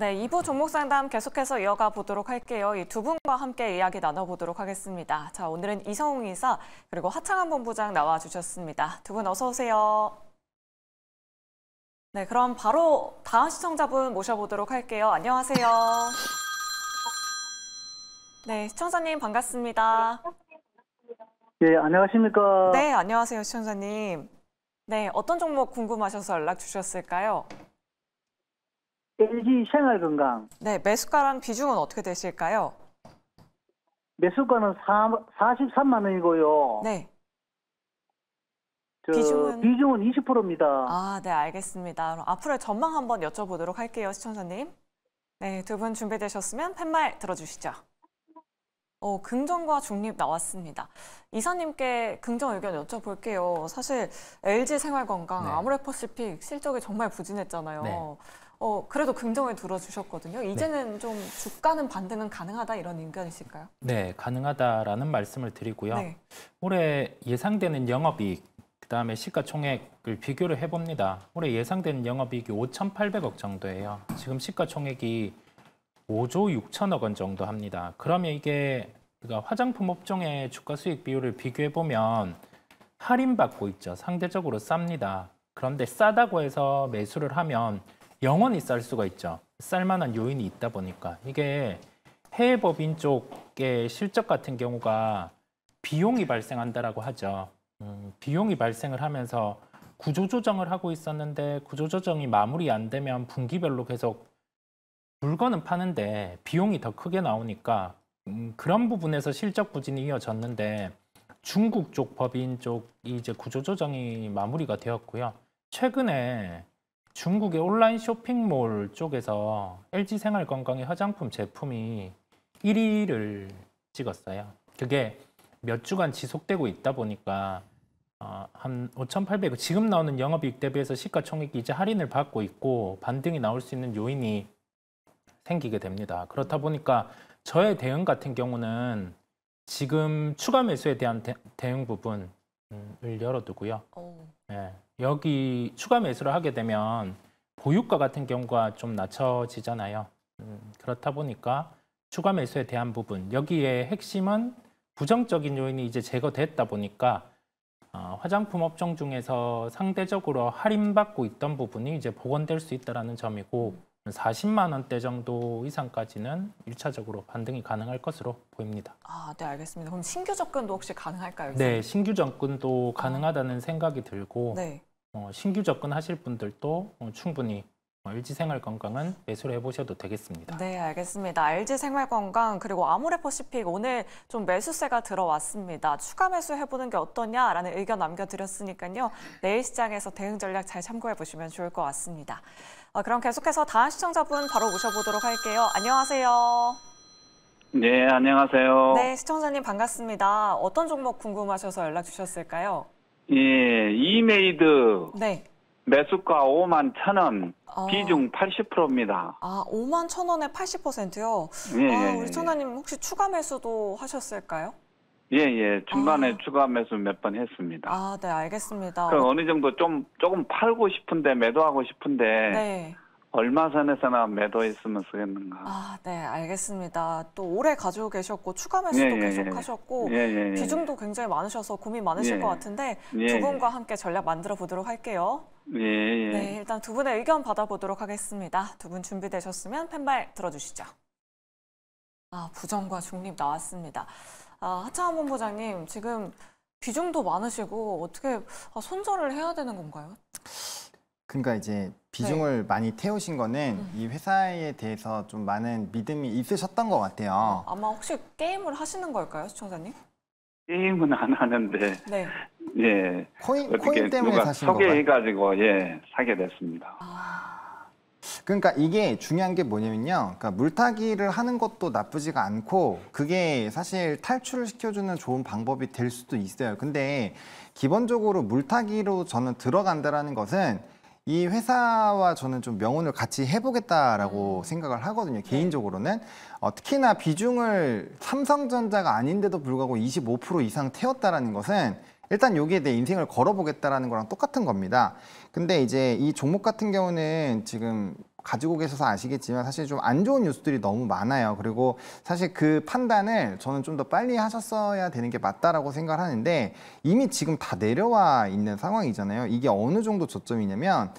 네, 2부 종목 상담 계속해서 이어가 보도록 할게요. 이 두 분과 함께 이야기 나눠보도록 하겠습니다. 자, 오늘은 이성웅 이사 그리고 하창한 본부장 나와주셨습니다. 두 분 어서 오세요. 네, 그럼 바로 다음 시청자분 모셔보도록 할게요. 안녕하세요. 네, 시청자님 반갑습니다. 예, 네, 안녕하십니까? 네, 안녕하세요, 시청자님. 네, 어떤 종목 궁금하셔서 연락 주셨을까요? LG 생활건강. 네, 매수가랑 비중은 어떻게 되실까요? 매수가는 4, 43만 원이고요. 네. 비중은 비중은 20%입니다. 아, 네, 알겠습니다. 앞으로의 전망 한번 여쭤보도록 할게요, 시청자님. 네, 두 분 준비되셨으면 팻말 들어주시죠. 어, 긍정과 중립 나왔습니다. 이사님께 긍정 의견 여쭤볼게요. 사실 LG 생활건강 네. 아무래퍼시픽 실적이 정말 부진했잖아요. 네. 어, 그래도 긍정을 들어주셨거든요. 네. 이제는 네. 좀 주가는 반등은 가능하다 이런 의견이실까요? 네, 가능하다라는 말씀을 드리고요. 네. 올해 예상되는 영업이익, 그다음에 시가총액을 비교를 해봅니다. 올해 예상되는 영업이익이 5,800억 정도예요. 지금 시가총액이 5조 6천억 원 정도 합니다. 그러면 이게 그러니까 화장품 업종의 주가 수익 비율을 비교해보면 할인받고 있죠. 상대적으로 쌉니다. 그런데 싸다고 해서 매수를 하면 영원히 쌀 수가 있죠. 쌀 만한 요인이 있다 보니까 이게 해외 법인 쪽의 실적 같은 경우가 비용이 발생한다라고 하죠. 음, 비용이 발생을 하면서 구조조정을 하고 있었는데 구조조정이 마무리 안 되면 분기별로 계속 물건은 파는데 비용이 더 크게 나오니까 음, 그런 부분에서 실적 부진이 이어졌는데 중국 쪽 법인 쪽이 이제 구조조정이 마무리가 되었고요. 최근에 중국의 온라인 쇼핑몰 쪽에서 LG 생활건강의 화장품 제품이 1위를 찍었어요. 그게 몇 주간 지속되고 있다 보니까 어, 한 5,800원 지금 나오는 영업이익 대비해서 시가총액이 이제 할인을 받고 있고 반등이 나올 수 있는 요인이 생기게 됩니다. 그렇다 보니까 저의 대응 같은 경우는 지금 추가 매수에 대한 대, 대응 부분 음, 을 열어두고요. 네, 여기 추가 매수를 하게 되면 보유가 같은 경우가 좀 낮춰지잖아요. 음, 그렇다 보니까 추가 매수에 대한 부분 여기에 핵심은 부정적인 요인이 이제 제거됐다 보니까 어, 화장품 업종 중에서 상대적으로 할인받고 있던 부분이 이제 복원될 수있다는 점이고 음. 40만 원대 정도 이상까지는 일차적으로 반등이 가능할 것으로 보입니다. 아, 네, 알겠습니다. 그럼 신규 접근도 혹시 가능할까요? 네, 신규 접근도 아. 가능하다는 아. 생각이 들고 네. 어, 신규 접근하실 분들도 어, 충분히 어, LG생활건강은 매수를 해보셔도 되겠습니다. 네, 알겠습니다. LG생활건강 그리고 아모레퍼시픽 오늘 좀 매수세가 들어왔습니다. 추가 매수 해보는 게 어떠냐라는 의견 남겨드렸으니까요. 내일 시장에서 대응 전략 잘 참고해보시면 좋을 것 같습니다. 아, 그럼 계속해서 다음 시청자분 바로 모셔보도록 할게요. 안녕하세요. 네, 안녕하세요. 네, 시청자님 반갑습니다. 어떤 종목 궁금하셔서 연락 주셨을까요? 예, 이메이드. 네. 매수가 5만 천원 아. 비중 80%입니다. 아, 5만 천원에 80%요? 예, 아, 예, 우리 예. 청자님 혹시 추가 매수도 하셨을까요? 예, 예. 중간에 아. 추가 매수 몇 번 했습니다. 아, 네, 알겠습니다. 그럼 어느 정도 좀, 조금 팔고 싶은데, 매도하고 싶은데, 네. 얼마 선에서나 매도했으면 쓰겠는가. 아, 네, 알겠습니다. 또 오래 가지고 계셨고, 추가 매수도 예, 예, 계속 예. 하셨고, 예, 예, 예. 비중도 굉장히 많으셔서 고민 많으실 것 같은데, 두 분과 함께 전략 만들어 보도록 할게요. 예, 네, 일단 두 분의 의견 받아보도록 하겠습니다. 두 분 준비되셨으면 팬발 들어주시죠. 아, 부정과 중립 나왔습니다. 아, 하차원 본부장님 지금 비중도 많으시고 어떻게 아, 손절을 해야 되는 건가요? 그러니까 이제 네. 비중을 네. 많이 태우신 거는 음. 이 회사에 대해서 좀 많은 믿음이 있으셨던 것 같아요. 어, 아마 혹시 게임을 하시는 걸까요, 시청자님? 게임은 안 하는데 네. 예 코인 코인 때문에 사신 거가요 소개해가지고 예 사게 됐습니다. 아... 그러니까 이게 중요한 게 뭐냐면요. 그러니까 물타기를 하는 것도 나쁘지가 않고 그게 사실 탈출을 시켜주는 좋은 방법이 될 수도 있어요. 근데 기본적으로 물타기로 저는 들어간다라는 것은 이 회사와 저는 좀 명운을 같이 해보겠다라고 음. 생각을 하거든요. 네. 개인적으로는 어, 특히나 비중을 삼성전자가 아닌데도 불구하고 25% 이상 태웠다라는 것은 일단 여기에 내 인생을 걸어보겠다라는 거랑 똑같은 겁니다. 근데 이제 이 종목 같은 경우는 지금 가지고 계셔서 아시겠지만 사실 좀 안 좋은 뉴스들이 너무 많아요. 그리고 사실 그 판단을 저는 좀 더 빨리 하셨어야 되는 게 맞다라고 생각을 하는데 이미 지금 다 내려와 있는 상황이잖아요. 이게 어느 정도 저점이냐면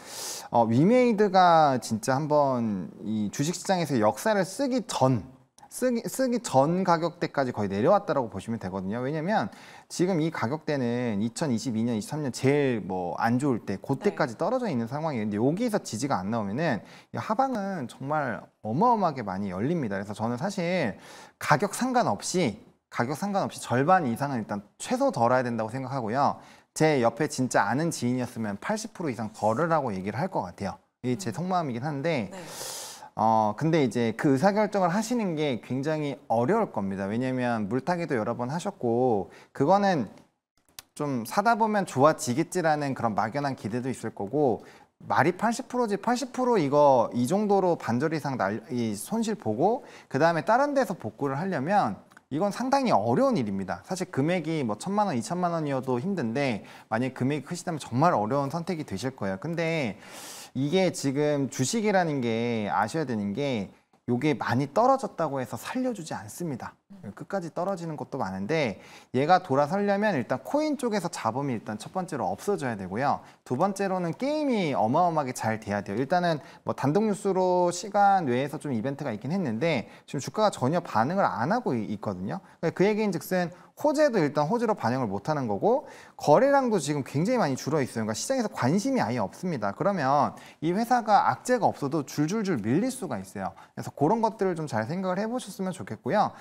어, 위메이드가 진짜 한번 이 주식시장에서 역사를 쓰기 전 쓰기, 쓰기 전 가격대까지 거의 내려왔다라고 보시면 되거든요. 왜냐면 지금 이 가격대는 2022년, 23년 제일 뭐 안 좋을 때, 그때까지 네. 떨어져 있는 상황이었는데 여기서 지지가 안 나오면은 하방은 정말 어마어마하게 많이 열립니다. 그래서 저는 사실 가격 상관없이 가격 상관없이 절반 이상은 일단 최소 덜어야 된다고 생각하고요. 제 옆에 진짜 아는 지인이었으면 80% 이상 거르라고 얘기를 할 것 같아요. 이게 제 음. 속마음이긴 한데 네. 어, 근데 이제 그 의사결정을 하시는 게 굉장히 어려울 겁니다. 왜냐면 물타기도 여러 번 하셨고, 그거는 좀 사다 보면 좋아지겠지라는 그런 막연한 기대도 있을 거고, 말이 80%지 80% 이거 이 정도로 반절 이상 날, 이 손실 보고, 그 다음에 다른 데서 복구를 하려면 이건 상당히 어려운 일입니다. 사실 금액이 뭐 천만 원, 이천만 원이어도 힘든데 만약 금액이 크시다면 정말 어려운 선택이 되실 거예요. 근데 이게 지금 주식이라는 게 아셔야 되는 게 요게 많이 떨어졌다고 해서 살려주지 않습니다. 끝까지 떨어지는 것도 많은데 얘가 돌아서려면 일단 코인 쪽에서 잡음이 일단 첫 번째로 없어져야 되고요. 두 번째로는 게임이 어마어마하게 잘 돼야 돼요. 일단은 뭐 단독 뉴스로 시간 외에서 좀 이벤트가 있긴 했는데 지금 주가가 전혀 반응을 안 하고 있거든요. 그러니까 그 얘기인 즉슨 호재도 일단 호재로 반영을 못하는 거고 거래량도 지금 굉장히 많이 줄어 있어요. 그러니까 시장에서 관심이 아예 없습니다. 그러면 이 회사가 악재가 없어도 줄줄줄 밀릴 수가 있어요. 그래서 그런 것들을 좀 잘 생각을 해보셨으면 좋겠고요.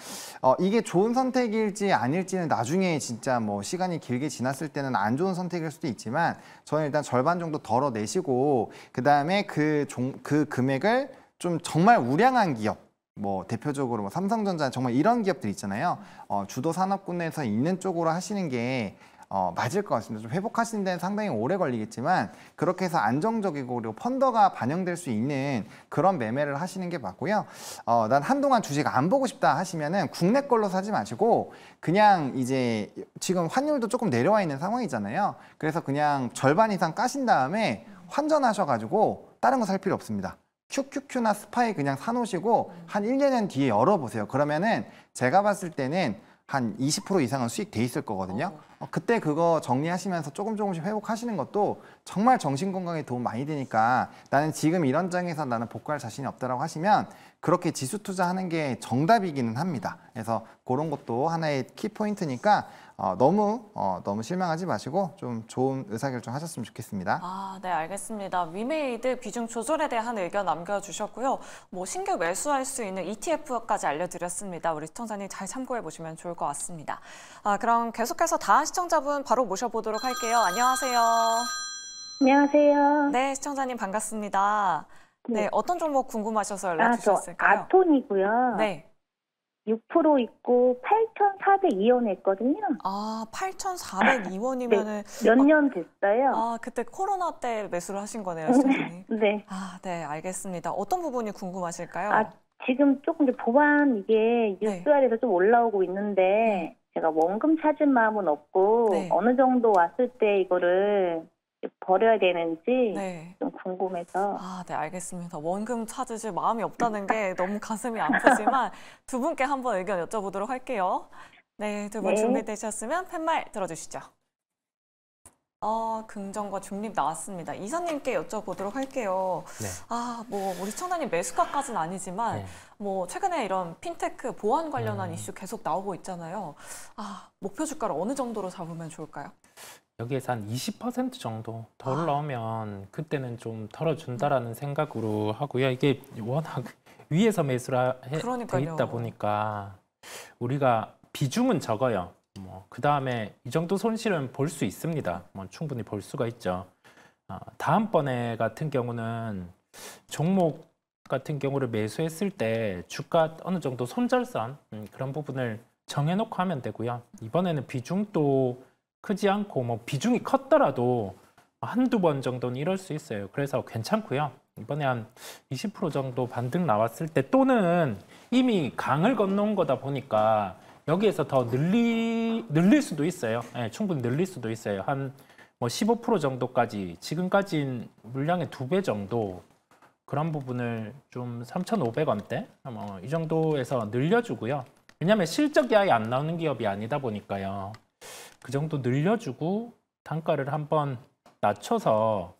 어, 이게 좋은 선택일지 아닐지는 나중에 진짜 뭐 시간이 길게 지났을 때는 안 좋은 선택일 수도 있지만 저는 일단 절반 정도 덜어내시고 그다음에 그, 종, 그 금액을 좀 정말 우량한 기업 뭐 대표적으로 뭐 삼성전자 정말 이런 기업들 있잖아요. 어, 주도 산업군에서 있는 쪽으로 하시는 게 어, 맞을 것 같습니다. 좀 회복하시는 데는 상당히 오래 걸리겠지만 그렇게 해서 안정적이고 그리고 펀더가 반영될 수 있는 그런 매매를 하시는 게 맞고요. 어, 난 한동안 주식 안 보고 싶다 하시면은 국내 걸로 사지 마시고 그냥 이제 지금 환율도 조금 내려와 있는 상황이잖아요. 그래서 그냥 절반 이상 까신 다음에 환전하셔가지고 다른 거 살 필요 없습니다. QQQ나 스파이 그냥 사놓으시고 한 1, 2년 뒤에 열어보세요. 그러면은 제가 봤을 때는 한20% 이상은 수익 돼 있을 거거든요. 어. 어, 그때 그거 정리하시면서 조금 조금씩 회복하시는 것도 정말 정신 건강에 도움 많이 되니까 나는 지금 이런 장에서 나는 복구할 자신이 없다라고 하시면 그렇게 지수 투자하는 게 정답이기는 합니다. 그래서 그런 것도 하나의 키 포인트니까 어, 너무 어, 너무 실망하지 마시고 좀 좋은 의사결정 하셨으면 좋겠습니다. 아, 네 알겠습니다. 위메이드 비중 조절에 대한 의견 남겨주셨고요. 뭐 신규 매수할 수 있는 ETF까지 알려드렸습니다. 우리 시청자님 잘 참고해 보시면 좋을 것 같습니다. 아, 그럼 계속해서 다음 시청자분 바로 모셔보도록 할게요. 안녕하세요. 안녕하세요. 네, 시청자님 반갑습니다. 네, 네 어떤 종목 궁금하셔서 연락 아, 주셨을까요? 아톤이고요. 네. 6% 있고 8 4 0 2원에있거든요 아, 8,402원이면은 네, 몇년 아, 됐어요? 아, 그때 코로나 때 매수를 하신 거네요, 시장님. 네. 아, 네, 알겠습니다. 어떤 부분이 궁금하실까요? 아, 지금 조금 이제 보안 이게 뉴스알에서 네. 좀 올라오고 있는데 네. 제가 원금 찾은 마음은 없고 네. 어느 정도 왔을 때 이거를 버려야 되는지 네. 좀 궁금해서. 아, 네, 알겠습니다. 원금 찾으실 마음이 없다는 게 너무 가슴이 아프지만 두 분께 한번 의견 여쭤보도록 할게요. 네, 두분 네. 준비되셨으면 팻말 들어주시죠. 아, 긍정과 중립 나왔습니다. 이사님께 여쭤보도록 할게요. 네. 아, 뭐 우리 청년님 매수가까지는 아니지만 네. 뭐 최근에 이런 핀테크 보안 관련한 음. 이슈 계속 나오고 있잖아요. 아, 목표 주가를 어느 정도로 잡으면 좋을까요? 여기에서 한 20% 정도 덜 아. 넣으면 그때는 좀 덜어준다라는 생각으로 하고요. 이게 워낙 위에서 매수를 해, 돼 있다 보니까 우리가 비중은 적어요. 뭐그 다음에 이 정도 손실은 볼 수 있습니다. 뭐 충분히 볼 수가 있죠. 어, 다음번에 같은 경우는 종목 같은 경우를 매수했을 때 주가 어느 정도 손절선 음, 그런 부분을 정해놓고 하면 되고요. 이번에는 비중도 크지 않고 뭐 비중이 컸더라도 한두 번 정도는 이럴 수 있어요. 그래서 괜찮고요. 이번에 한 20% 정도 반등 나왔을 때 또는 이미 강을 건너온 거다 보니까 여기에서 더 늘리, 늘릴 수도 있어요. 네, 충분히 늘릴 수도 있어요. 한 뭐 15% 정도까지 지금까지 물량의 두 배 정도 그런 부분을 좀 3,500원대 뭐이 정도에서 늘려주고요. 왜냐하면 실적이 아예 안 나오는 기업이 아니다 보니까요. 그 정도 늘려주고 단가를 한번 낮춰서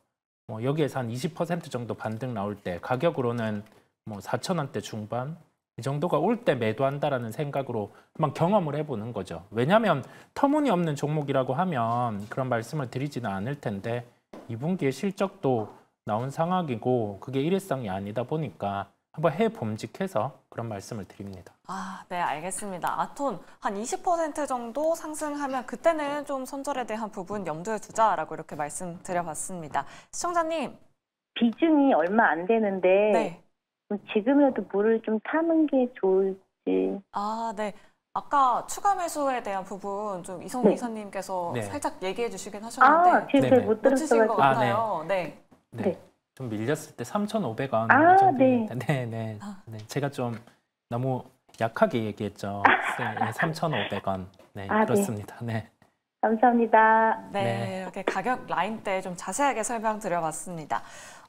뭐 여기에서 한 20% 정도 반등 나올 때 가격으로는 뭐 4천 원대 중반 이 정도가 올 때 매도한다라는 생각으로 한번 경험을 해보는 거죠. 왜냐하면 터무니없는 종목이라고 하면 그런 말씀을 드리지는 않을 텐데 2분기에 실적도 나온 상황이고 그게 일회성이 아니다 보니까 한번 해봄직해서 그런 말씀을 드립니다. 아, 네, 알겠습니다. 아톤 한 20% 정도 상승하면 그때는 좀 손절에 대한 부분 염두에 두자라고 이렇게 말씀드려봤습니다. 시청자님. 비중이 얼마 안 되는데 네. 지금이라도 물을 좀 타는 게 좋을지. 아, 네. 아까 추가 매수에 대한 부분 좀 이성희 네. 이사님께서 네. 살짝 얘기해 주시긴 아, 하셨는데 아, 제가 못들었어것 같아요. 아, 네. 네. 네. 네. 좀 밀렸을 때 3,500원 아, 정도 네. 네, 네. 아. 네. 제가 좀 너무 약하게 얘기했죠. 네, 3,500원. 네, 아, 네. 그렇습니다. 네. 네. 감사합니다. 네, 이렇게 가격 라인 때 좀 자세하게 설명드려봤습니다.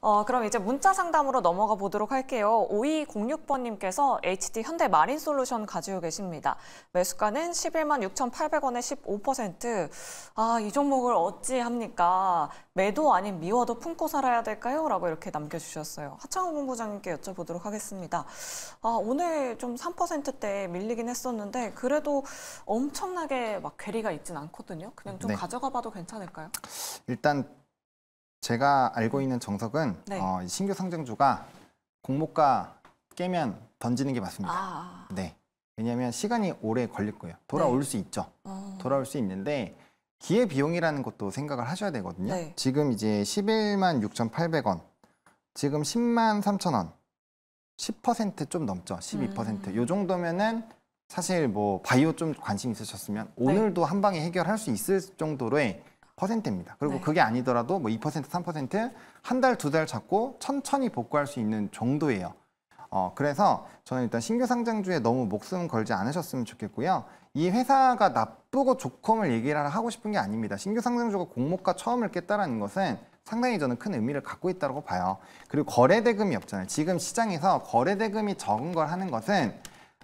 어, 그럼 이제 문자 상담으로 넘어가 보도록 할게요. 5206번님께서 HD 현대 마린 솔루션 가지고 계십니다. 매수가는 11만 6,800원에 15%. 아, 이 종목을 어찌 합니까? 매도 아닌 미워도 품고 살아야 될까요? 라고 이렇게 남겨주셨어요. 하창호 본부장님께 여쭤보도록 하겠습니다. 아, 오늘 좀 3%대 밀리긴 했었는데 그래도 엄청나게 막 괴리가 있진 않거든요. 그냥 좀 네. 가져가 봐도 괜찮을까요? 일단 제가 알고 있는 정석은 네. 어, 신규 상장주가 공모가 깨면 던지는 게 맞습니다. 아. 아. 네. 왜냐하면 시간이 오래 걸릴 거예요. 돌아올 네. 수 있죠. 어. 돌아올 수 있는데 기회 비용이라는 것도 생각을 하셔야 되거든요. 네. 지금 이제 11만 6,800원, 지금 10만 3,000원, 10%좀 넘죠. 12%. 음. 요 정도면은 사실 뭐 바이오 좀 관심 있으셨으면 네. 오늘도 한 방에 해결할 수 있을 정도로의 퍼센트입니다. 그리고 네. 그게 아니더라도 뭐 2%, 3%한 달, 두 달 잡고 천천히 복구할 수 있는 정도예요. 어, 그래서 저는 일단 신규 상장주에 너무 목숨 걸지 않으셨으면 좋겠고요. 이 회사가 나쁘고 좋음을 얘기를 하고 싶은 게 아닙니다. 신규 상장주가 공모가 처음을 깼다라는 것은 상당히 저는 큰 의미를 갖고 있다고 봐요. 그리고 거래대금이 없잖아요. 지금 시장에서 거래대금이 적은 걸 하는 것은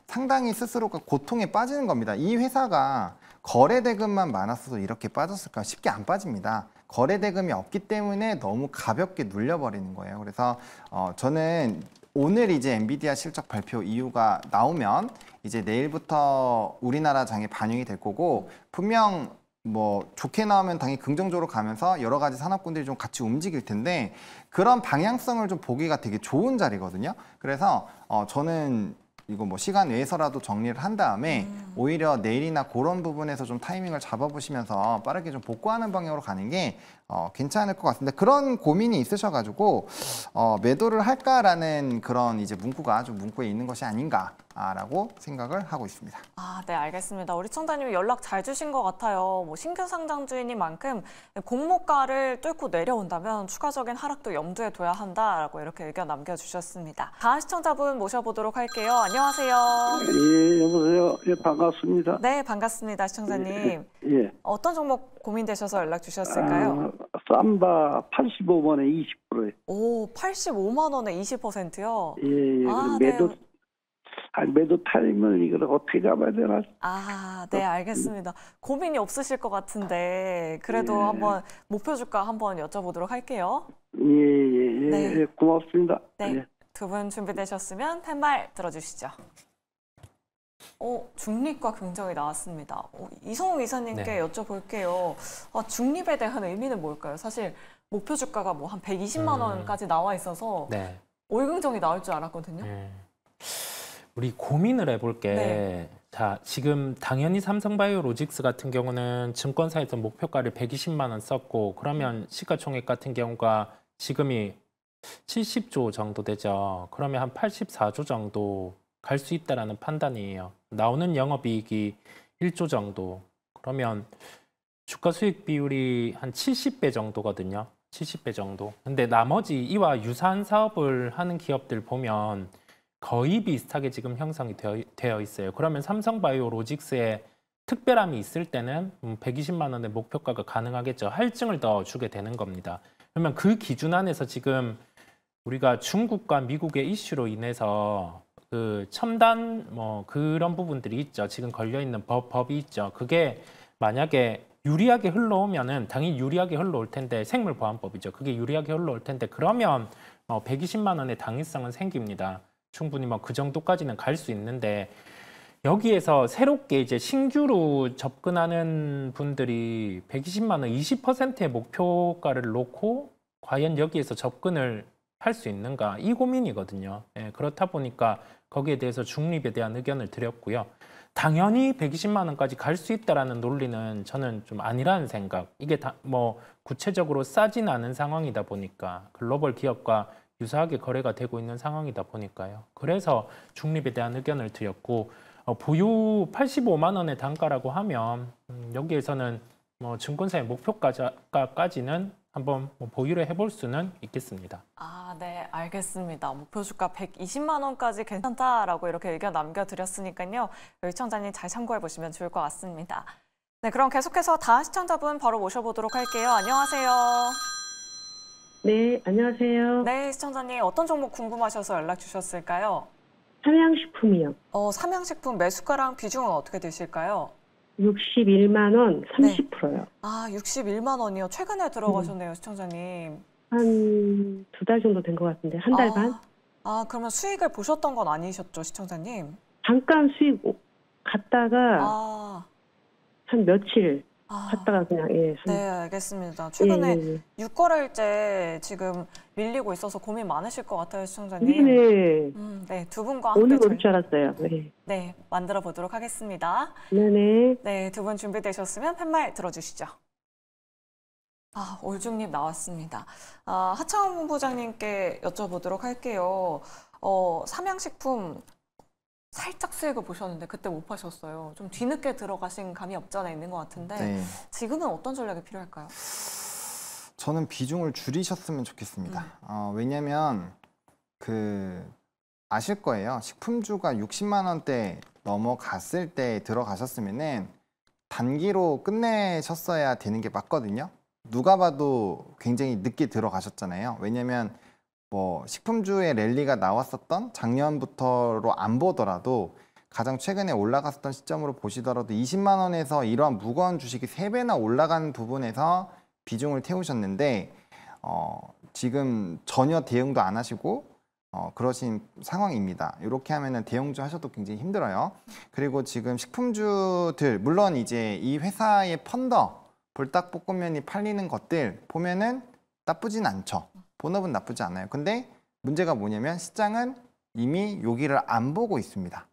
상당히 스스로가 고통에 빠지는 겁니다. 이 회사가 거래 대금만 많았어도 이렇게 빠졌을까? 쉽게 안 빠집니다. 거래 대금이 없기 때문에 너무 가볍게 눌려버리는 거예요. 그래서 어, 저는 오늘 이제 엔비디아 실적 발표 이유가 나오면 이제 내일부터 우리나라 장에 반영이 될 거고 분명 뭐 좋게 나오면 당연히 긍정적으로 가면서 여러 가지 산업군들이 좀 같이 움직일 텐데 그런 방향성을 좀 보기가 되게 좋은 자리거든요. 그래서 어 저는 이거 뭐 시간 외에서라도 정리를 한 다음에 음. 오히려 내일이나 그런 부분에서 좀 타이밍을 잡아보시면서 빠르게 좀 복구하는 방향으로 가는 게 어, 괜찮을 것 같은데 그런 고민이 있으셔가지고 어, 매도를 할까라는 그런 이제 문구가 좀 문구에 있는 것이 아닌가 라고 생각을 하고 있습니다. 아, 네, 알겠습니다. 우리 청자님 연락 잘 주신 것 같아요. 뭐 신규 상장 주인이만큼 공모가를 뚫고 내려온다면 추가적인 하락도 염두에 둬야 한다라고 이렇게 의견 남겨주셨습니다. 다음 시청자분 모셔보도록 할게요. 안녕하세요. 예, 여보세요. 예, 반갑습니다. 네, 반갑습니다, 시청자님. 예. 예. 어떤 종목 고민되셔서 연락 주셨을까요? 아, 쌈바 85만에 20%. 오, 85만 원에 20%요? 예, 예. 아, 네. 매도 네. 매도 타임을 이걸 어떻게 잡아야 되나? 아, 네, 알겠습니다. 고민이 없으실 것 같은데 그래도 예. 한번 목표 주가 한번 여쭤보도록 할게요. 예, 예, 예. 네. 예, 고맙습니다. 네, 예. 두분 준비되셨으면 팬말 들어주시죠. 어, 중립과 긍정이 나왔습니다. 어, 이성우 이사님께 네. 여쭤볼게요. 아, 중립에 대한 의미는 뭘까요? 사실 목표 주가가 뭐 한 120만 음. 원까지 나와 있어서 네. 월긍정이 나올 줄 알았거든요. 음. 우리 고민을 해볼게. 네. 자, 지금 당연히 삼성바이오로직스 같은 경우는 증권사에서 목표가를 120만 원 썼고 그러면 네. 시가총액 같은 경우가 지금이 70조 정도 되죠. 그러면 한 84조 정도 갈 수 있다라는 판단이에요. 나오는 영업이익이 1조 정도. 그러면 주가 수익 비율이 한 70배 정도거든요. 70배 정도. 근데 나머지 이와 유사한 사업을 하는 기업들 보면 거의 비슷하게 지금 형성이 되어, 있어요. 그러면 삼성바이오로직스의 특별함이 있을 때는 120만 음, 원의 목표가가 가능하겠죠. 할증을 더 주게 되는 겁니다. 그러면 그 기준 안에서 지금 우리가 중국과 미국의 이슈로 인해서 그 첨단 뭐 그런 부분들이 있죠. 지금 걸려 있는 법 법이 있죠. 그게 만약에 유리하게 흘러오면은 당연히 유리하게 흘러올 텐데 생물 보안법이죠. 그게 유리하게 흘러올 텐데 그러면 어 뭐 120만 원의 당위성은 생깁니다. 충분히 뭐그 정도까지는 갈 수 있는데 여기에서 새롭게 이제 신규로 접근하는 분들이 120만 원 20%의 목표가를 놓고 과연 여기에서 접근을 할 수 있는가 이 고민이거든요. 예, 그렇다 보니까 거기에 대해서 중립에 대한 의견을 드렸고요. 당연히 120만 원까지 갈 수 있다라는 논리는 저는 좀 아니라는 생각. 이게 다 뭐 구체적으로 싸진 않은 상황이다 보니까 글로벌 기업과 유사하게 거래가 되고 있는 상황이다 보니까요. 그래서 중립에 대한 의견을 드렸고 어, 보유 85만 원의 단가라고 하면 음, 여기에서는 뭐 증권사의 목표가까지는 한번 뭐 보유를 해볼 수는 있겠습니다. 아, 네, 알겠습니다. 목표 주가 120만 원까지 괜찮다라고 이렇게 의견 남겨드렸으니까요. 시청자님 잘 참고해 보시면 좋을 것 같습니다. 네, 그럼 계속해서 다음 시청자분 바로 모셔보도록 할게요. 안녕하세요. 네, 안녕하세요. 네, 시청자님 어떤 종목 궁금하셔서 연락 주셨을까요? 삼양식품이요. 어, 삼양식품 매수가랑 비중은 어떻게 되실까요? 61만 원 30%요. 네. 아, 61만 원이요. 최근에 들어가셨네요, 음. 시청자님. 한 두 달 정도 된 것 같은데 한달 아, 반? 아 그러면 수익을 보셨던 건 아니셨죠 시청자님? 잠깐 수익 갔다가 아. 한 며칠 아, 갔다가 그냥 예. 좀. 네, 알겠습니다. 최근에 예, 6월래일째 예, 예. 지금 밀리고 있어서 고민 많으실 것 같아요, 시청자님. 네네. 네. 음, 네, 두 분과 함께 오늘 저희... 줄 알았어요. 네. 네, 만들어 보도록 하겠습니다. 네네. 네, 네. 네 두 분 준비되셨으면 팻말 들어주시죠. 아, 올중립 나왔습니다. 아, 하창원 본부장님께 여쭤보도록 할게요. 어, 삼양식품 살짝 수고 보셨는데 그때 못 파셨어요. 좀 뒤늦게 들어가신 감이 없잖아 있는 것 같은데 네. 지금은 어떤 전략이 필요할까요? 저는 비중을 줄이셨으면 좋겠습니다. 음. 어, 왜냐하면 그 아실 거예요. 식품주가 60만 원대 넘어갔을 때 들어가셨으면은 단기로 끝내셨어야 되는 게 맞거든요. 누가 봐도 굉장히 늦게 들어가셨잖아요. 왜냐하면 뭐 식품주의 랠리가 나왔었던 작년부터로 안 보더라도 가장 최근에 올라갔었던 시점으로 보시더라도 20만 원에서 이러한 무거운 주식이 세배나 올라간 부분에서 비중을 태우셨는데 어, 지금 전혀 대응도 안 하시고 어, 그러신 상황입니다. 이렇게 하면대응주 하셔도 굉장히 힘들어요. 그리고 지금 식품주들 물론 이제 이 회사의 펀더 불닭볶음면이 팔리는 것들 보면은 나쁘진 않죠. 본업은 나쁘지 않아요. 근데 문제가 뭐냐면 시장은 이미 여기를 안 보고 있습니다.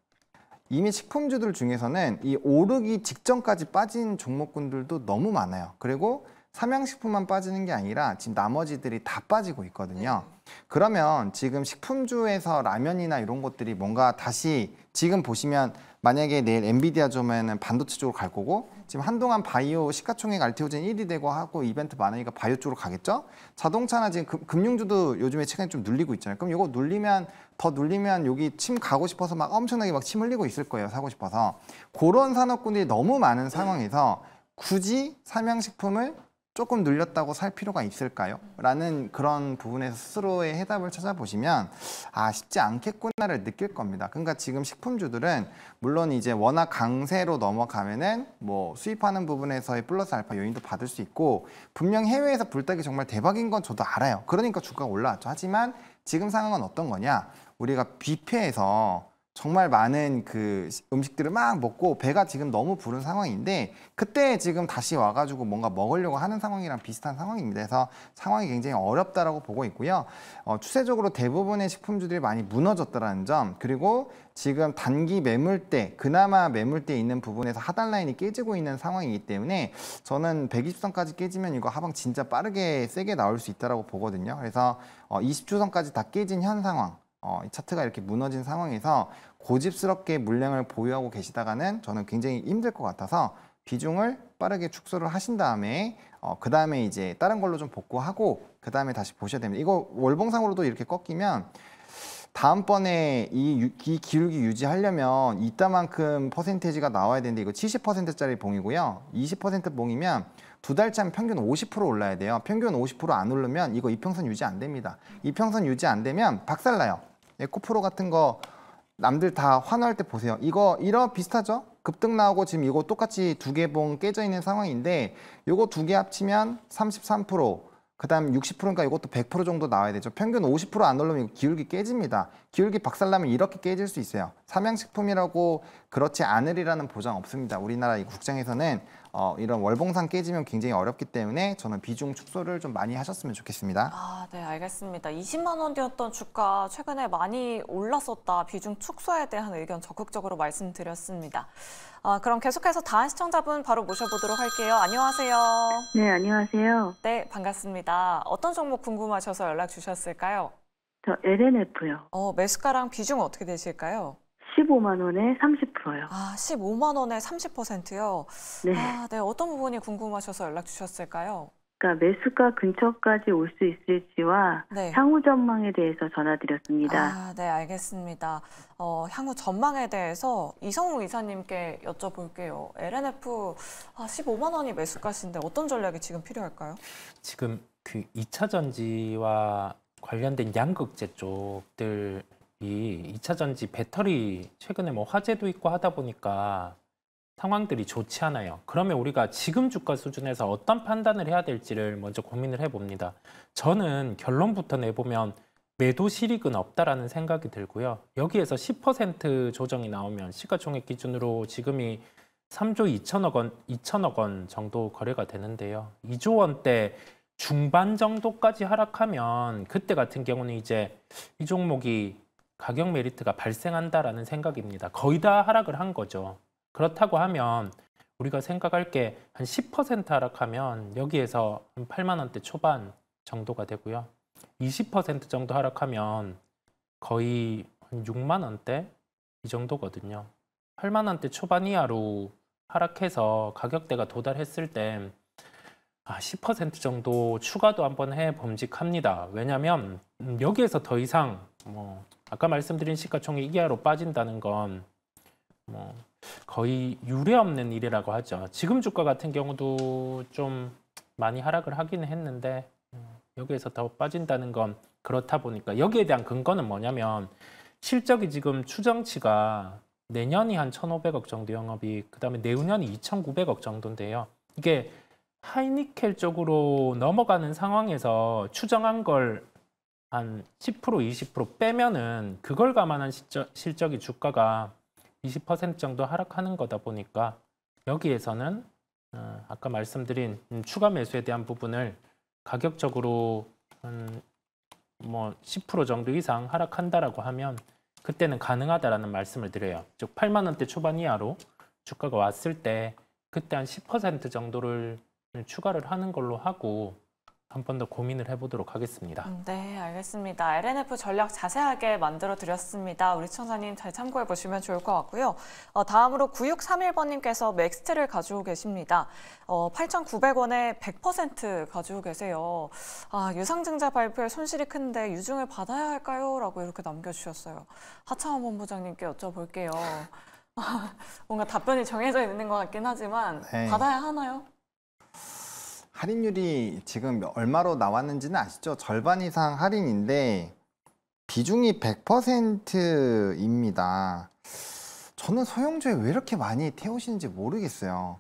이미 식품주들 중에서는 이 오르기 직전까지 빠진 종목군들도 너무 많아요. 그리고 삼양식품만 빠지는 게 아니라 지금 나머지들이 다 빠지고 있거든요. 네. 그러면 지금 식품주에서 라면이나 이런 것들이 뭔가 다시 지금 보시면 만약에 내일 엔비디아 좀에는 반도체 쪽으로 갈 거고 지금 한동안 바이오 시가총액 알티오젠 1위 되고 하고 이벤트 많으니까 바이오 쪽으로 가겠죠? 자동차나 지금 금, 금융주도 요즘에 최근에 좀 눌리고 있잖아요. 그럼 이거 눌리면 더 눌리면 여기 침 가고 싶어서 막 엄청나게 막 침 흘리고 있을 거예요. 사고 싶어서. 그런 산업군들이 너무 많은 상황에서 굳이 삼양식품을 조금 늘렸다고 살 필요가 있을까요? 라는 그런 부분에서 스스로의 해답을 찾아보시면 아 쉽지 않겠구나를 느낄 겁니다. 그러니까 지금 식품주들은 물론 이제 워낙 강세로 넘어가면은 뭐 수입하는 부분에서의 플러스 알파 요인도 받을 수 있고 분명 해외에서 불닭이 정말 대박인 건 저도 알아요. 그러니까 주가가 올라왔죠. 하지만 지금 상황은 어떤 거냐? 우리가 뷔페에서 정말 많은 그 음식들을 막 먹고 배가 지금 너무 부른 상황인데 그때 지금 다시 와가지고 뭔가 먹으려고 하는 상황이랑 비슷한 상황입니다. 그래서 상황이 굉장히 어렵다라고 보고 있고요. 어, 추세적으로 대부분의 식품주들이 많이 무너졌다라는 점 그리고 지금 단기 매물대 그나마 매물대 있는 부분에서 하단 라인이 깨지고 있는 상황이기 때문에 저는 120선까지 깨지면 이거 하방 진짜 빠르게 세게 나올 수 있다라고 보거든요. 그래서 어, 20주선까지 다 깨진 현 상황 어, 이 차트가 이렇게 무너진 상황에서 고집스럽게 물량을 보유하고 계시다가는 저는 굉장히 힘들 것 같아서 비중을 빠르게 축소를 하신 다음에 어, 그 다음에 이제 다른 걸로 좀 복구하고 그 다음에 다시 보셔야 됩니다. 이거 월봉상으로도 이렇게 꺾이면 다음번에 이, 이 기울기 유지하려면 이따만큼 퍼센테지가 나와야 되는데 이거 70%짜리 봉이고요. 20% 봉이면 두 달째 평균 50% 올라야 돼요. 평균 50%안 오르면 이거 이평선 유지 안 됩니다. 이평선 유지 안 되면 박살나요. 에코프로 같은 거 남들 다 환호할 때 보세요. 이거 이런 비슷하죠? 급등 나오고 지금 이거 똑같이 두개봉 깨져 있는 상황인데 이거두 개 합치면 33%, 그다음 60%니까 이것도 100% 정도 나와야 되죠. 평균 50%안 올라오면 기울기 깨집니다. 기울기 박살나면 이렇게 깨질 수 있어요. 삼양식품이라고 그렇지 않으리라는 보장 없습니다. 우리나라 이 국장에서는 어, 이런 월봉상 깨지면 굉장히 어렵기 때문에 저는 비중 축소를 좀 많이 하셨으면 좋겠습니다. 아, 네, 알겠습니다. 20만 원대였던 주가 최근에 많이 올랐었다. 비중 축소에 대한 의견 적극적으로 말씀드렸습니다. 아, 그럼 계속해서 다음 시청자분 바로 모셔보도록 할게요. 안녕하세요. 네, 안녕하세요. 네, 반갑습니다. 어떤 종목 궁금하셔서 연락 주셨을까요? 저 LNF요. 어, 매수가랑 비중 어떻게 되실까요? 15만 원에 30%요. 아, 15만 원에 30%요? 네. 아, 네. 어떤 부분이 궁금하셔서 연락 주셨을까요? 그러니까 매수가 근처까지 올 수 있을지와 네. 향후 전망에 대해서 전화드렸습니다. 아, 네, 알겠습니다. 어, 향후 전망에 대해서 이성우 이사님께 여쭤볼게요. LNF 아, 15만 원이 매수가신데 어떤 전략이 지금 필요할까요? 지금 그 2차 전지와 관련된 양극재 쪽들 이 2차 전지 배터리 최근에 뭐 화재도 있고 하다 보니까 상황들이 좋지 않아요. 그러면 우리가 지금 주가 수준에서 어떤 판단을 해야 될지를 먼저 고민을 해봅니다. 저는 결론부터 내보면 매도 실익은 없다라는 생각이 들고요. 여기에서 10% 조정이 나오면 시가총액 기준으로 지금이 3조 2천억 원, 2천억 원 정도 거래가 되는데요. 2조 원대 중반 정도까지 하락하면 그때 같은 경우는 이제 이 종목이 가격 메리트가 발생한다라는 생각입니다. 거의 다 하락을 한 거죠. 그렇다고 하면 우리가 생각할 게 한 10% 하락하면 여기에서 8만 원대 초반 정도가 되고요. 20% 정도 하락하면 거의 한 6만 원대 이 정도거든요. 8만 원대 초반 이하로 하락해서 가격대가 도달했을 때10% 아, 정도 추가도 한번 해 범직합니다. 왜냐하면 여기에서 더 이상 뭐 아까 말씀드린 시가총액 이하로 빠진다는 건 뭐 거의 유례없는 일이라고 하죠. 지금 주가 같은 경우도 좀 많이 하락을 하기는 했는데 음, 여기에서 더 빠진다는 건 그렇다 보니까 여기에 대한 근거는 뭐냐면 실적이 지금 추정치가 내년이 한 1,500억 정도 영업이 그다음에 내후년이 2,900억 정도인데요. 이게 하이니켈 쪽으로 넘어가는 상황에서 추정한 걸 한10% 20% 빼면은 그걸 감안한 실적, 실적이 주가가 20% 정도 하락하는 거다 보니까 여기에서는 어, 아까 말씀드린 음, 추가 매수에 대한 부분을 가격적으로 뭐10% 정도 이상 하락한다라고 하면 그때는 가능하다라는 말씀을 드려요. 즉 8만 원대 초반 이하로 주가가 왔을 때 그때 한 10% 정도를 추가를 하는 걸로 하고 한번더 고민을 해보도록 하겠습니다. 음, 네, 알겠습니다. LNF 전략 자세하게 만들어 드렸습니다. 우리 청자님 잘 참고해 보시면 좋을 것 같고요. 어, 다음으로 9631번님께서 맥스트를 가지고 계십니다. 어, 8,900원에 100% 가지고 계세요. 아, 유상증자 발표에 손실이 큰데 유증을 받아야 할까요? 라고 이렇게 남겨주셨어요. 하창원 본부장님께 여쭤볼게요. 뭔가 답변이 정해져 있는 것 같긴 하지만 네. 받아야 하나요? 할인율이 지금 얼마로 나왔는지는 아시죠? 절반 이상 할인인데 비중이 100%입니다. 저는 소형주에 왜 이렇게 많이 태우시는지 모르겠어요.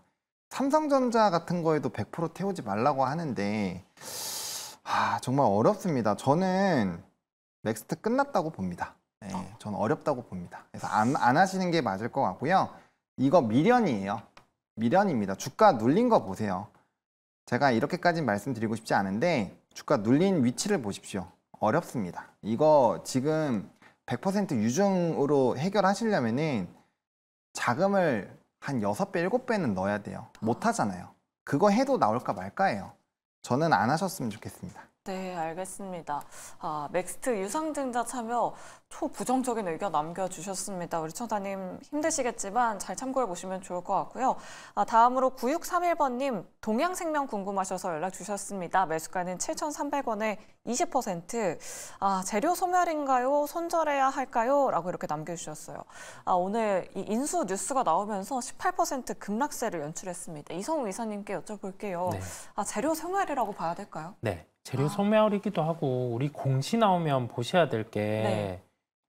삼성전자 같은 거에도 100% 태우지 말라고 하는데 아, 정말 어렵습니다. 저는 넥스트 끝났다고 봅니다. 네, 저는 어렵다고 봅니다. 그래서 안, 안 하시는 게 맞을 것 같고요. 이거 미련이에요. 미련입니다. 주가 눌린 거 보세요. 제가 이렇게까지 말씀드리고 싶지 않은데 주가 눌린 위치를 보십시오. 어렵습니다. 이거 지금 100% 유증으로 해결하시려면은 자금을 한 6배, 7배는 넣어야 돼요. 못 하잖아요. 그거 해도 나올까 말까예요. 저는 안 하셨으면 좋겠습니다. 네, 알겠습니다. 아, 맥스트 유상증자 참여 초부정적인 의견 남겨주셨습니다. 우리 청사님 힘드시겠지만 잘 참고해 보시면 좋을 것 같고요. 아, 다음으로 9631번님 동양생명 궁금하셔서 연락 주셨습니다. 매수가는 7,300원에 20%. 아, 재료 소멸인가요? 손절해야 할까요? 라고 이렇게 남겨주셨어요. 아, 오늘 이 인수 뉴스가 나오면서 18% 급락세를 연출했습니다. 이성우 이사님께 여쭤볼게요. 네. 아, 재료 소멸이라고 봐야 될까요? 네. 재료 아. 소멸이기도 하고 우리 공시 나오면 보셔야 될게 네.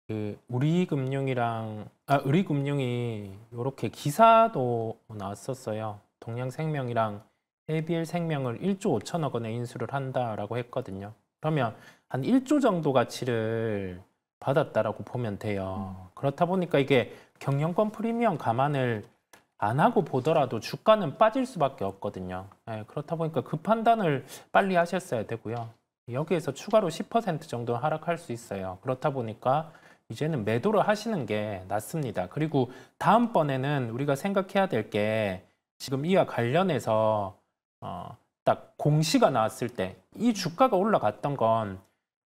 그 우리금융이랑 아 우리금융이 이렇게 기사도 나왔었어요. 동양생명이랑 ABL생명을 1조 5천억 원에 인수를 한다라고 했거든요. 그러면 한 1조 정도 가치를 받았다라고 보면 돼요. 음. 그렇다 보니까 이게 경영권 프리미엄 감안을 안 하고 보더라도 주가는 빠질 수밖에 없거든요. 네, 그렇다 보니까 그 판단을 빨리 하셨어야 되고요. 여기에서 추가로 10% 정도 하락할 수 있어요. 그렇다 보니까 이제는 매도를 하시는 게 낫습니다. 그리고 다음번에는 우리가 생각해야 될 게 지금 이와 관련해서 어, 딱 공시가 나왔을 때 이 주가가 올라갔던 건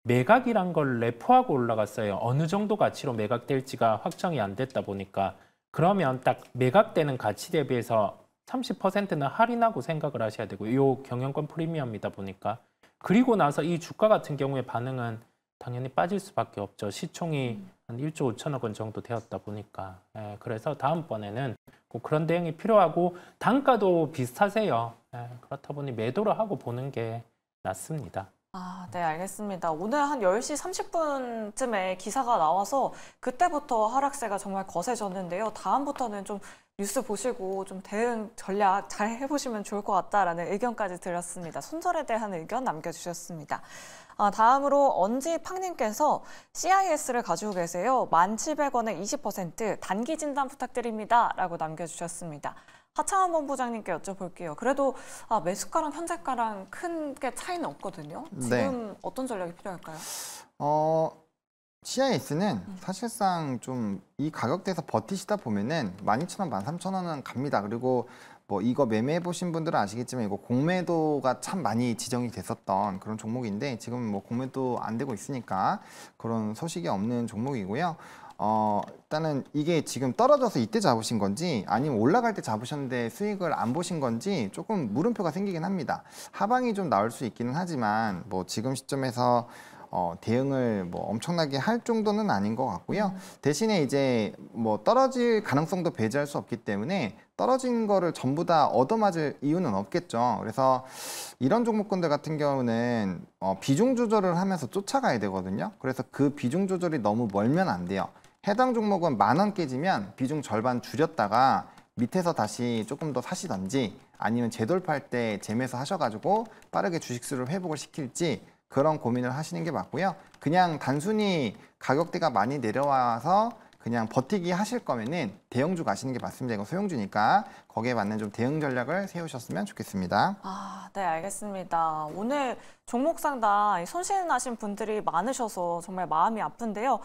매각이란 걸 내포하고 올라갔어요. 어느 정도 가치로 매각될지가 확정이 안 됐다 보니까 그러면 딱 매각되는 가치 대비해서 30%는 할인하고 생각을 하셔야 되고 요 경영권 프리미엄이다 보니까 그리고 나서 이 주가 같은 경우에 반응은 당연히 빠질 수밖에 없죠. 시총이 음. 한 1조 5천억 원 정도 되었다 보니까 예, 그래서 다음번에는 꼭 그런 대응이 필요하고 단가도 비슷하세요. 예, 그렇다 보니 매도를 하고 보는 게 낫습니다. 아, 네, 알겠습니다. 오늘 한 10시 30분쯤에 기사가 나와서 그때부터 하락세가 정말 거세졌는데요. 다음부터는 좀 뉴스 보시고 좀 대응 전략 잘 해보시면 좋을 것 같다라는 의견까지 드렸습니다. 손절에 대한 의견 남겨주셨습니다. 아, 다음으로 언지팡님께서 CIS를 가지고 계세요. 1,700원에 20% 단기 진단 부탁드립니다. 라고 남겨주셨습니다. 하창원 본부장님께 여쭤볼게요. 그래도 아, 매수가랑 현재가랑 큰 게 차이는 없거든요. 네. 지금 네. 어떤 전략이 필요할까요? 어, CIS는 음. 사실상 좀 이 가격대에서 버티시다 보면은 12,000원, 13,000원은 갑니다. 그리고 뭐 이거 매매해 보신 분들은 아시겠지만 이거 공매도가 참 많이 지정이 됐었던 그런 종목인데 지금 뭐 공매도 안 되고 있으니까 그런 소식이 없는 종목이고요. 어, 일단은 이게 지금 떨어져서 이때 잡으신 건지 아니면 올라갈 때 잡으셨는데 수익을 안 보신 건지 조금 물음표가 생기긴 합니다. 하방이 좀 나올 수 있기는 하지만 뭐 지금 시점에서 어, 대응을 뭐 엄청나게 할 정도는 아닌 것 같고요. 음. 대신에 이제 뭐 떨어질 가능성도 배제할 수 없기 때문에 떨어진 거를 전부 다 얻어맞을 이유는 없겠죠. 그래서 이런 종목군들 같은 경우는 어, 비중 조절을 하면서 쫓아가야 되거든요. 그래서 그 비중 조절이 너무 멀면 안 돼요. 해당 종목은 만 원 깨지면 비중 절반 줄였다가 밑에서 다시 조금 더 사시던지 아니면 재돌파할 때 재매수 하셔가지고 빠르게 주식수를 회복을 시킬지 그런 고민을 하시는 게 맞고요. 그냥 단순히 가격대가 많이 내려와서 그냥 버티기 하실 거면은 대형주 가시는 게 맞습니다. 이건 소형주니까 거기에 맞는 좀 대응 전략을 세우셨으면 좋겠습니다. 아, 네, 알겠습니다. 오늘 종목 상당 손실 나신 분들이 많으셔서 정말 마음이 아픈데요.